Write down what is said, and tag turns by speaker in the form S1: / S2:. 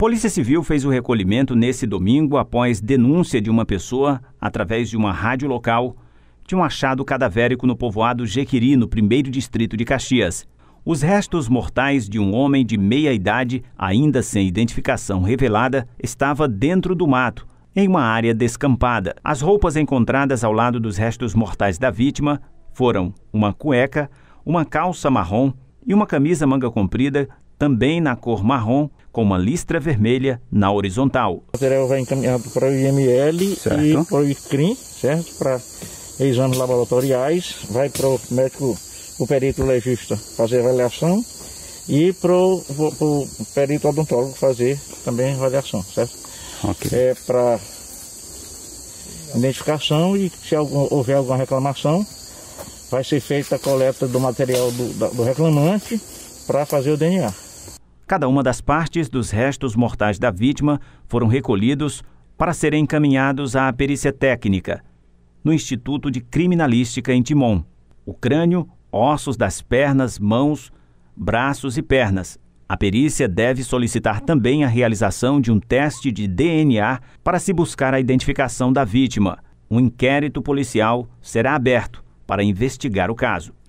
S1: Polícia Civil fez o recolhimento nesse domingo após denúncia de uma pessoa, através de uma rádio local, de um achado cadavérico no povoado Jequiri, no primeiro distrito de Caxias. Os restos mortais de um homem de meia idade, ainda sem identificação revelada, estava dentro do mato, em uma área descampada. As roupas encontradas ao lado dos restos mortais da vítima foram uma cueca, uma calça marrom e uma camisa manga comprida também na cor marrom, com uma listra vermelha na horizontal. O
S2: material vai encaminhado para o IML certo. e para o ICRIM, certo? Para exames laboratoriais, vai para o médico, o perito legista fazer avaliação e para o, para o perito odontólogo fazer também avaliação, certo? Okay. É para identificação e se algum, houver alguma reclamação, vai ser feita a coleta do material do, do reclamante para fazer o DNA.
S1: Cada uma das partes dos restos mortais da vítima foram recolhidos para serem encaminhados à perícia técnica no Instituto de Criminalística em Timon. O crânio, ossos das pernas, mãos, braços e pernas. A perícia deve solicitar também a realização de um teste de DNA para se buscar a identificação da vítima. Um inquérito policial será aberto para investigar o caso.